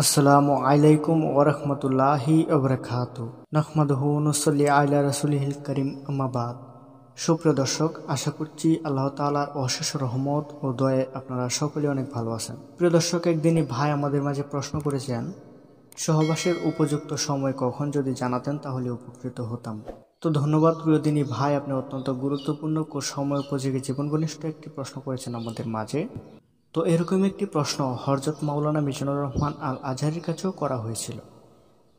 আসসালামু আলাইকুম ওরহমতুল্লাহি ওবরাকাত নহমদহু নসল্লি আল্লাহ রসুলহিল করিম আমাবাদ সুপ্রিয় দর্শক আশা করছি আল্লাহ তালার অশেষ রহমত ও দয়ে আপনারা সকলে অনেক ভালো আছেন প্রিয় দর্শক একদিনই ভাই আমাদের মাঝে প্রশ্ন করেছেন সহবাসের উপযুক্ত সময় কখন যদি জানাতেন তাহলে উপকৃত হতাম তো ধন্যবাদ দিনী ভাই আপনি অত্যন্ত গুরুত্বপূর্ণ সময় উপযোগী জীবন ঘনিষ্ঠ একটি প্রশ্ন করেছেন আমাদের মাঝে তো এরকম একটি প্রশ্ন হরজত মাওলানা মিজানুর রহমান আল আজহারের কাছেও করা হয়েছিল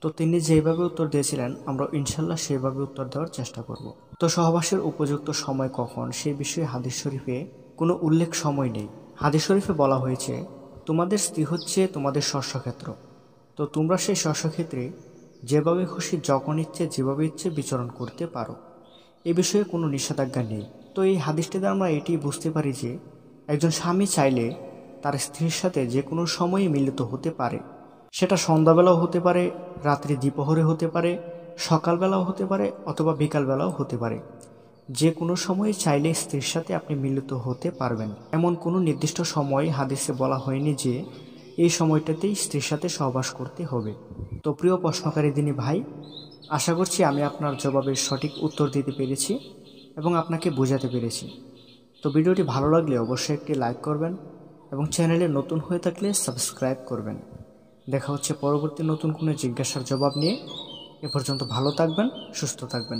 তো তিনি যেভাবে উত্তর দিয়েছিলেন আমরা ইনশাল্লাহ সেইভাবে উত্তর দেওয়ার চেষ্টা করব তো সহবাসের উপযুক্ত সময় কখন সে বিষয়ে হাদিস শরীফে কোনো উল্লেখ সময় নেই হাদিস শরীফে বলা হয়েছে তোমাদের স্ত্রী হচ্ছে তোমাদের শস্যক্ষেত্র তো তোমরা সেই শস্যক্ষেত্রে যেভাবে খুশি যখন ইচ্ছে যেভাবে ইচ্ছে বিচরণ করতে পারো এ বিষয়ে কোনো নিষেধাজ্ঞা নেই তো এই হাদিসটিতে আমরা এটি বুঝতে পারি যে একজন স্বামী চাইলে তার স্ত্রীর সাথে যে কোনো সময়ে মিলিত হতে পারে সেটা সন্ধ্যাবেলাও হতে পারে রাত্রি দ্বিপহরে হতে পারে সকালবেলাও হতে পারে অথবা বিকালবেলাও হতে পারে যে কোনো সময়ে চাইলে স্ত্রীর সাথে আপনি মিলিত হতে পারবেন এমন কোনো নির্দিষ্ট সময় হাদিসে বলা হয়নি যে এই সময়টাতেই স্ত্রীর সাথে সহবাস করতে হবে তো প্রিয় প্রশ্নকারী দিনী ভাই আশা করছি আমি আপনার জবাবের সঠিক উত্তর দিতে পেরেছি এবং আপনাকে বোঝাতে পেরেছি তো ভিডিওটি ভালো লাগলে অবশ্যই একটি লাইক করবেন এবং চ্যানেলে নতুন হয়ে থাকলে সাবস্ক্রাইব করবেন দেখা হচ্ছে পরবর্তী নতুন কোনো জিজ্ঞাসার জবাব নিয়ে এ পর্যন্ত ভালো থাকবেন সুস্থ থাকবেন